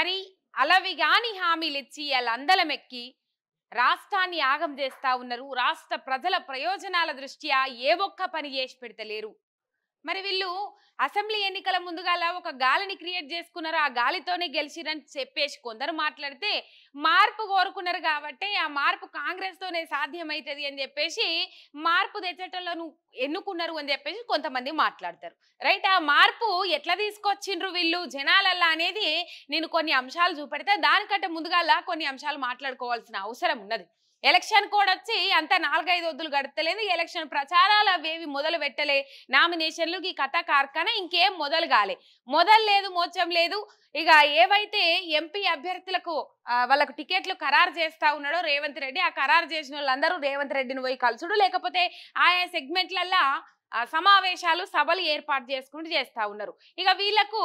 మరి అలవిగాని హామీలిచ్చి వాళ్ళు అందలమెక్కి రాష్ట్రాన్ని ఆగం చేస్తా ఉన్నారు రాష్ట్ర ప్రజల ప్రయోజనాల దృష్ట్యా ఏ ఒక్క పని చేసి పెడతలేరు మరి వీళ్ళు అసెంబ్లీ ఎన్నికల ముందుగా ఒక గాలిని క్రియేట్ చేసుకున్నారు ఆ గాలితోనే గెలిచిరని చెప్పేసి కొందరు మాట్లాడితే మార్పు కోరుకున్నారు కాబట్టి ఆ మార్పు కాంగ్రెస్తోనే సాధ్యమవుతుంది అని చెప్పేసి మార్పు తెచ్చటంలో ఎన్నుకున్నారు అని చెప్పేసి కొంతమంది మాట్లాడతారు రైట్ ఆ మార్పు ఎట్లా తీసుకొచ్చిండ్రు వీళ్ళు జనాలల్లా అనేది నేను కొన్ని అంశాలు చూపెడితే దానికంటే ముందుగా కొన్ని అంశాలు మాట్లాడుకోవాల్సిన అవసరం ఉన్నది ఎలక్షన్ కూడా వచ్చి అంత నాలుగైదు వద్దులు గడతలేదు ఎలక్షన్ ప్రచారాలు అవేవి మొదలు పెట్టలే నామినేషన్లు ఈ కథ కార్ఖానా ఇంకేం మొదలు కాలే మొదలు లేదు మోచం లేదు ఇక ఏవైతే ఎంపీ అభ్యర్థులకు వాళ్ళకు టికెట్లు ఖరారు చేస్తా ఉన్నాడో రేవంత్ రెడ్డి ఆ ఖరారు చేసిన వాళ్ళందరూ రేవంత్ రెడ్డిని పోయి కలుసుడు లేకపోతే ఆయా సెగ్మెంట్లల్లో సమావేశాలు సభలు ఏర్పాటు చేసుకుంటూ చేస్తూ ఉన్నారు ఇక వీళ్లకు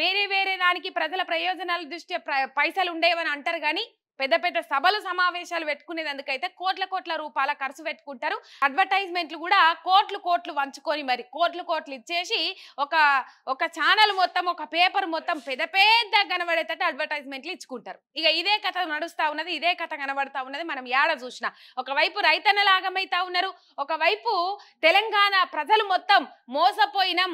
వేరే వేరే దానికి ప్రజల ప్రయోజనాల దృష్ట్యా పైసలు ఉండేవని అంటారు కానీ పెద్ద పెద్ద సభలు సమావేశాలు పెట్టుకునేందుకైతే కోట్ల కోట్ల రూపాయల ఖర్చు పెట్టుకుంటారు అడ్వర్టైజ్మెంట్లు కూడా కోట్లు కోట్లు వంచుకొని మరి కోట్లు కోట్లు ఇచ్చేసి ఒక ఒక ఛానల్ మొత్తం ఒక పేపర్ మొత్తం పెద్ద పెద్ద కనబడేటట్టు అడ్వర్టైజ్మెంట్లు ఇచ్చుకుంటారు ఇక ఇదే కథ నడుస్తూ ఉన్నది ఇదే కథ కనబడతా ఉన్నది మనం ఏడ చూసిన ఒకవైపు లాగమైతా ఉన్నారు ఒకవైపు తెలంగాణ ప్రజలు మొత్తం మోసపోయినాం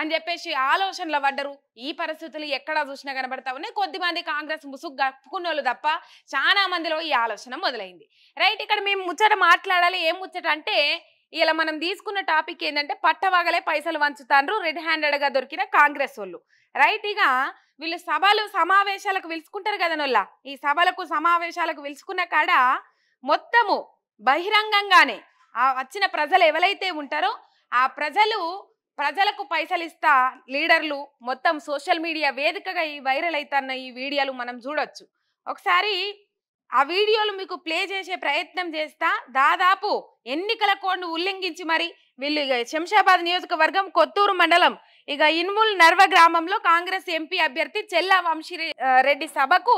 అని చెప్పేసి ఆలోచనలు పడ్డరు ఈ పరిస్థితులు ఎక్కడ చూసినా కనబడతా ఉన్నాయి కొద్దిమంది కాంగ్రెస్ ముసుగు గప్పుకున్నోళ్ళు తప్ప చాలా మందిలో ఈ ఆలోచన మొదలైంది రైట్ ఇక్కడ మేము ముచ్చట మాట్లాడాలి ఏం ముచ్చట అంటే ఇలా మనం తీసుకున్న టాపిక్ ఏంటంటే పట్టవాగలే పైసలు వంచుతాండ్రు రెడ్ హ్యాండెడ్గా దొరికిన కాంగ్రెస్ వాళ్ళు రైట్ ఇక వీళ్ళు సభలు సమావేశాలకు పిలుచుకుంటారు కదా నొల్లా ఈ సభలకు సమావేశాలకు పిలుచుకున్న కాడ మొత్తము బహిరంగంగానే ఆ వచ్చిన ప్రజలు ఎవరైతే ఉంటారో ఆ ప్రజలు ప్రజలకు పైసలు ఇస్తా లీడర్లు మొత్తం సోషల్ మీడియా వేదికగా ఈ వైరల్ అవుతున్న ఈ వీడియోలు మనం చూడొచ్చు ఒకసారి ఆ వీడియోలు మీకు ప్లే చేసే ప్రయత్నం చేస్తా దాదాపు ఎన్నికల కోడ్ను ఉల్లంఘించి మరి వీళ్ళు ఇక శంషాబాద్ నియోజకవర్గం కొత్తూరు మండలం ఇక ఇన్ముల్ నర్వ గ్రామంలో కాంగ్రెస్ ఎంపీ అభ్యర్థి చెల్లా వంశీ రెడ్డి సభకు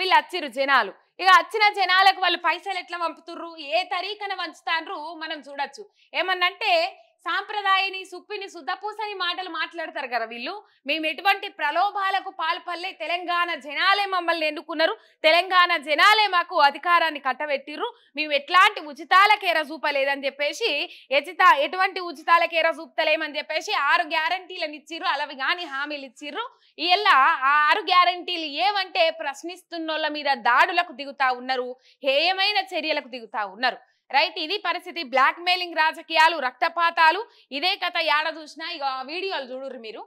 వీళ్ళు వచ్చిరు జనాలు ఇక వచ్చిన జనాలకు వాళ్ళు పైసలు ఎట్లా పంపుతుర్రు ఏ తరీకన వంచుతాన్రు మనం చూడొచ్చు ఏమన్నంటే సాంప్రదాయని సుప్పిని సుద్దపూసని మాటలు మాట్లాడతారు కదా వీళ్ళు మేము ఎటువంటి ప్రలోభాలకు పాల్పల్లే తెలంగాణ జనాలే మమ్మల్ని ఎన్నుకున్నారు తెలంగాణ జనాలే మాకు అధికారాన్ని కట్టబెట్టిర్రు మేము ఎట్లాంటి కేర చూపలేదని చెప్పేసి ఎచిత ఎటువంటి కేర చూపుతలేమని చెప్పేసి ఆరు గ్యారంటీలను ఇచ్చిర్రు అలవి కానీ హామీలు ఇచ్చిర్రు ఇలా ఆ ఆరు గ్యారంటీలు ఏమంటే ప్రశ్నిస్తున్నోళ్ళ మీద దాడులకు దిగుతా ఉన్నారు హేయమైన చర్యలకు దిగుతా ఉన్నారు రైట్ ఇది పరిస్థితి బ్లాక్ మెయిలింగ్ రాజకీయాలు రక్తపాతాలు ఇదే కథ ఏడ చూసినా ఇక వీడియోలు చూడరు మీరు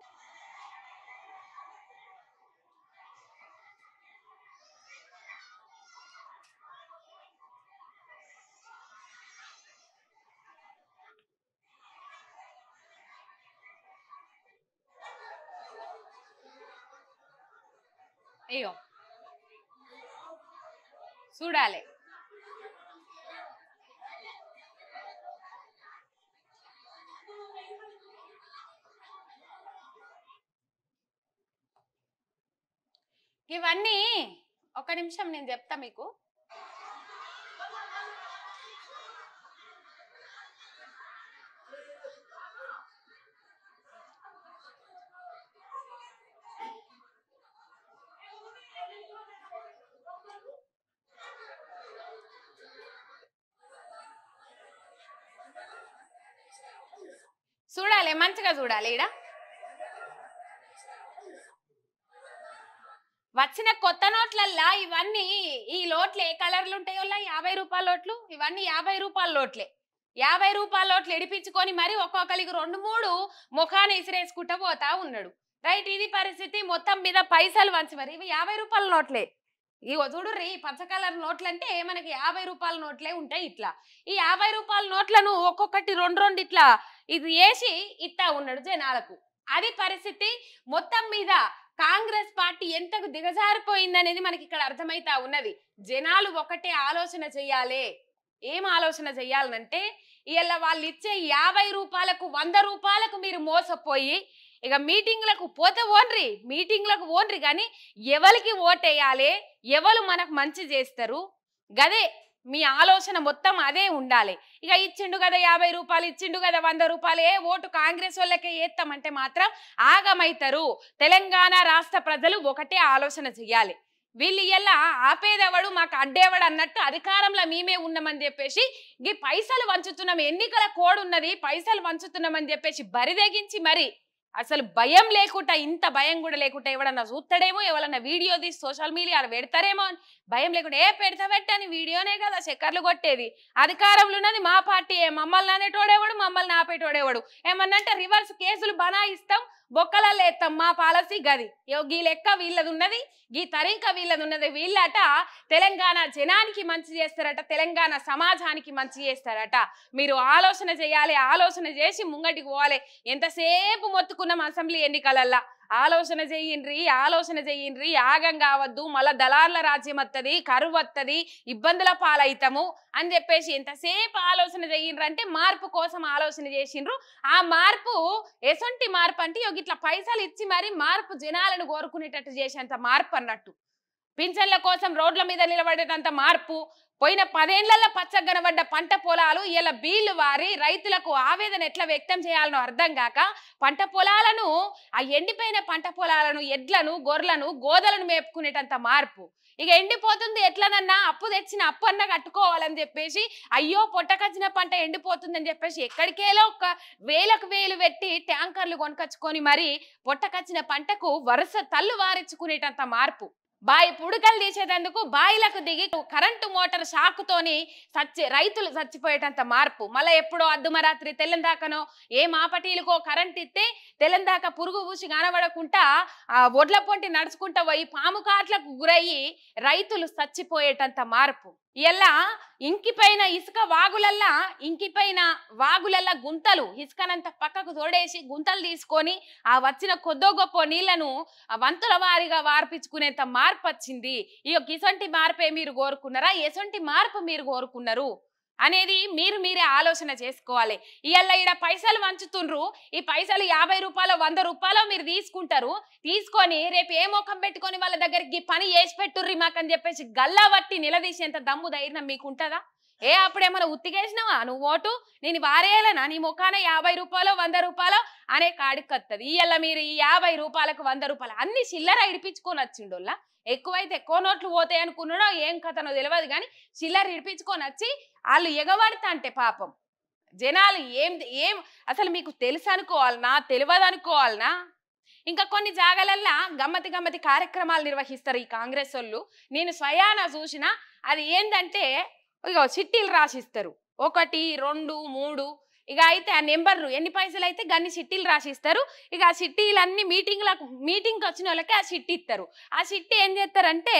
అయ్యో చూడాలి ఇవన్నీ ఒక నిమిషం నేను చెప్తా మీకు చూడాలి మంచిగా చూడాలి ఇడా వచ్చిన కొత్త నోట్లల్లా ఇవన్నీ ఈ లోట్లు ఏ కలర్లు ఉంటాయో యాభై రూపాయల లోట్లు ఇవన్నీ యాభై రూపాయల లోట్లే యాభై రూపాయల లోట్లు ఎడిపించుకొని మరి ఒక్కొక్కరికి రెండు మూడు ముఖాన్ని ఇసిరేసుకుంటా పోతా ఉన్నాడు రైట్ ఇది పరిస్థితి మొత్తం మీద పైసలు వంచి మరి ఇవి యాభై రూపాయల నోట్లే ఈ రీ పచ్చ కలర్ నోట్లు అంటే మనకి యాభై రూపాయల నోట్లే ఉంటాయి ఇట్లా ఈ యాభై రూపాయల నోట్లను ఒక్కొక్కటి రెండు రెండు ఇట్లా ఇది వేసి ఇత్తా ఉన్నాడు జనాలకు అది పరిస్థితి మొత్తం మీద కాంగ్రెస్ పార్టీ ఎంతకు దిగజారిపోయిందనేది మనకి ఇక్కడ అర్థమైతా ఉన్నది జనాలు ఒకటే ఆలోచన చెయ్యాలే ఏం ఆలోచన చెయ్యాలనంటే ఇవాళ వాళ్ళు ఇచ్చే యాభై రూపాయలకు వంద రూపాయలకు మీరు మోసపోయి ఇక మీటింగ్లకు పోతే ఓన్రి మీటింగ్లకు ఓన్రి కానీ ఎవరికి ఓటేయాలి ఎవరు మనకు మంచి చేస్తారు గదే మీ ఆలోచన మొత్తం అదే ఉండాలి ఇక ఇచ్చిండు కదా యాభై రూపాయలు ఇచ్చిండు కదా వంద రూపాయలు ఏ ఓటు కాంగ్రెస్ వాళ్ళకే ఏత్తామంటే మాత్రం ఆగమైతారు తెలంగాణ రాష్ట్ర ప్రజలు ఒకటే ఆలోచన చెయ్యాలి వీళ్ళు ఎలా ఆపేదెవడు మాకు అడ్డేవాడు అన్నట్టు అధికారంలో మేమే ఉన్నామని చెప్పేసి ఈ పైసలు వంచుతున్నాం ఎన్నికల కోడ్ ఉన్నది పైసలు వంచుతున్నామని చెప్పేసి బరిదెగించి మరి అసలు భయం లేకుండా ఇంత భయం కూడా లేకుండా ఎవడన్నా చూస్తాడేమో ఎవరన్నా వీడియో తీసి సోషల్ మీడియా పెడతారేమో అని భయం లేకుండా ఏ పెడతా పెట్టని వీడియోనే కదా చక్కర్లు కొట్టేది అధికారంలో ఉన్నది మా పార్టీ మమ్మల్ని అనేటోడేవాడు మమ్మల్ని ఆపేటోడేవాడు అంటే రివర్స్ కేసులు బనాయిస్తాం బొక్కల లేత్తమ్మ పాలసీ గది గీ లెక్క వీళ్ళది ఉన్నది గీ తరింక వీళ్ళది ఉన్నది వీళ్ళట తెలంగాణ జనానికి మంచి చేస్తారట తెలంగాణ సమాజానికి మంచి చేస్తారట మీరు ఆలోచన చేయాలి ఆలోచన చేసి ముంగటికి పోవాలి ఎంతసేపు మొత్తుకున్నాం అసెంబ్లీ ఎన్నికలల్లా ఆలోచన చెయ్యండ్రి ఆలోచన చేయండి యాగం కావద్దు మళ్ళా దళార్ల రాజ్యం వస్తుంది కరువు వస్తుంది ఇబ్బందుల పాలవుతాము అని చెప్పేసి ఎంతసేపు ఆలోచన చేయండి అంటే మార్పు కోసం ఆలోచన చేసిండ్రు ఆ మార్పు ఎసొంటి మార్పు అంటే ఇట్లా పైసలు ఇచ్చి మరి మార్పు జనాలను కోరుకునేటట్టు చేసేంత మార్పు అన్నట్టు పింఛన్ల కోసం రోడ్ల మీద నిలబడేటంత మార్పు పోయిన పదేళ్లలో పచ్చగనబడ్డ పంట పొలాలు ఇలా బీళ్లు వారి రైతులకు ఆవేదన ఎట్లా వ్యక్తం చేయాలనో అర్థం కాక పంట పొలాలను ఆ ఎండిపోయిన పంట పొలాలను ఎడ్లను గొర్రెలను గోదలను మేపుకునేటంత మార్పు ఇక ఎండిపోతుంది ఎట్లనన్నా అప్పు తెచ్చిన అప్పు అన్న కట్టుకోవాలని చెప్పేసి అయ్యో పొట్టకచ్చిన పంట ఎండిపోతుందని చెప్పేసి ఎక్కడికేలో ఒక వేలకు వేలు పెట్టి ట్యాంకర్లు కొనకచ్చుకొని మరి పొట్టకచ్చిన పంటకు వరుస తల్లు వారించుకునేటంత మార్పు బాయి పుడకలు తీసేటందుకు బాయిలకు దిగి కరెంటు మోటార్ షాకుతోని చచ్చి రైతులు చచ్చిపోయేటంత మార్పు మళ్ళీ ఎప్పుడో అర్ధమరాత్రి తెల్లందాకనో ఏ మాపటీలకో కరెంట్ ఇస్తే తెల్లందాక పురుగు పూసి కనబడకుండా ఆ ఒడ్ల పొంటి నడుచుకుంటా పోయి పాము కాట్లకు గురయ్యి రైతులు చచ్చిపోయేటంత మార్పు ఇలా ఇంకిపైన ఇసుక వాగులల్లా ఇంకిపైన వాగులల్లా గుంతలు ఇసుకనంత పక్కకు తోడేసి గుంతలు తీసుకొని ఆ వచ్చిన కొద్దో గొప్ప నీళ్లను వంతుల వారిగా వార్పించుకునేంత మార్పు వచ్చింది ఈ యొక్క ఇసొంటి మార్పే మీరు కోరుకున్నారా ఎసొంటి మార్పు మీరు కోరుకున్నారు అనేది మీరు మీరే ఆలోచన చేసుకోవాలి ఇవాళ ఈడ పైసలు వంచుతుండ్రు ఈ పైసలు యాభై రూపాయలు వంద రూపాయలు మీరు తీసుకుంటారు తీసుకొని రేపు ఏ ముఖం పెట్టుకొని వాళ్ళ దగ్గరికి పని చేసి పెట్టుర్రి మాకని చెప్పేసి గల్లా పట్టి నిలదీసేంత దమ్ము ధైర్యం మీకు ఉంటుందా ఏ అప్పుడేమైనా ఉత్తికేసినావా నువ్వు ఓటు నేను వారేయాలనా నీ ముఖాన యాభై రూపాయలు వంద రూపాయలు అనే కాడికి వస్తుంది ఇవాళ మీరు ఈ యాభై రూపాయలకు వంద రూపాయలు అన్ని చిల్లర ఇడిపించుకొని వచ్చిండోళ్ళ ఎక్కువైతే ఎక్కువ నోట్లు పోతాయి అనుకున్నాడో ఏం కథనో తెలియదు కానీ చిల్లర ఇడిపించుకొని వచ్చి వాళ్ళు అంటే పాపం జనాలు ఏం ఏం అసలు మీకు తెలుసు అనుకోవాలనా తెలియదు అనుకోవాలనా ఇంకా కొన్ని జాగాలల్లా గమ్మతి గమ్మతి కార్యక్రమాలు నిర్వహిస్తారు ఈ కాంగ్రెస్ వాళ్ళు నేను స్వయాన చూసిన అది ఏంటంటే ఇక చిట్టీలు రాసిస్తారు ఒకటి రెండు మూడు ఇక అయితే ఆ నెంబర్లు ఎన్ని పైసలు అయితే గన్ని సిట్టీలు రాసిస్తారు ఇక ఆ చిట్టీలన్నీ మీటింగ్లకు మీటింగ్కి వచ్చిన వాళ్ళకి ఆ సిట్టి ఇస్తారు ఆ సిట్టి ఏం చేస్తారంటే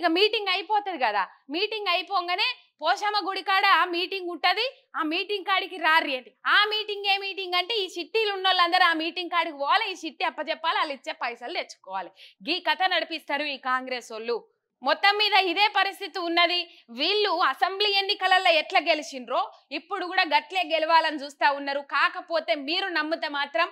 ఇక మీటింగ్ అయిపోతుంది కదా మీటింగ్ అయిపోగానే పోషమ్మ గుడి కాడ మీటింగ్ ఉంటుంది ఆ మీటింగ్ కాడికి రారి అంటే ఆ మీటింగ్ ఏ మీటింగ్ అంటే ఈ సిట్టీలు ఉన్న వాళ్ళందరూ ఆ మీటింగ్ కాడికి పోవాలి ఈ సిట్టి అప్పచెప్పాలి వాళ్ళు ఇచ్చే పైసలు తెచ్చుకోవాలి గీ కథ నడిపిస్తారు ఈ కాంగ్రెస్ వాళ్ళు మొత్తం మీద ఇదే పరిస్థితి ఉన్నది వీళ్ళు అసెంబ్లీ ఎన్నికలలో ఎట్లా గెలిచిండ్రో ఇప్పుడు కూడా గట్లే గెలవాలని చూస్తూ ఉన్నారు కాకపోతే మీరు నమ్మితే మాత్రం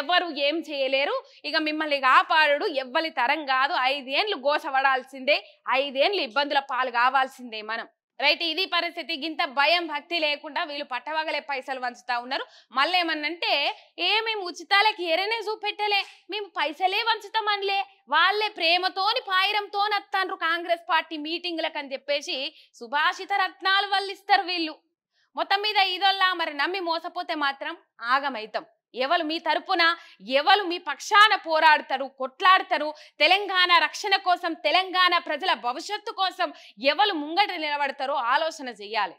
ఎవరు ఏం చేయలేరు ఇక మిమ్మల్ని కాపాడు ఎవ్వలి తరం కాదు ఐదేండ్లు గోసపడాల్సిందే ఐదేండ్లు ఇబ్బందుల పాలు కావాల్సిందే మనం రైట్ ఇది పరిస్థితి గింత భయం భక్తి లేకుండా వీళ్ళు పట్టవగలే పైసలు వంచుతా ఉన్నారు మళ్ళీ ఏమన్నంటే ఏ మేము ఉచితాలకి ఎరనే చూపెట్టలే మేము పైసలే వంచుతామనిలే వాళ్ళే ప్రేమతోని పాయిరంతో అత్తాన్రు కాంగ్రెస్ పార్టీ మీటింగ్లకు అని చెప్పేసి సుభాషిత రత్నాలు వల్లిస్తారు వీళ్ళు మొత్తం మీద ఇదొల్లా మరి నమ్మి మోసపోతే మాత్రం ఆగమైతాం ఎవరు మీ తరపున ఎవరు మీ పక్షాన పోరాడతారు కొట్లాడతారు తెలంగాణ రక్షణ కోసం తెలంగాణ ప్రజల భవిష్యత్తు కోసం ఎవరు ముంగట నిలబడతారో ఆలోచన చేయాలి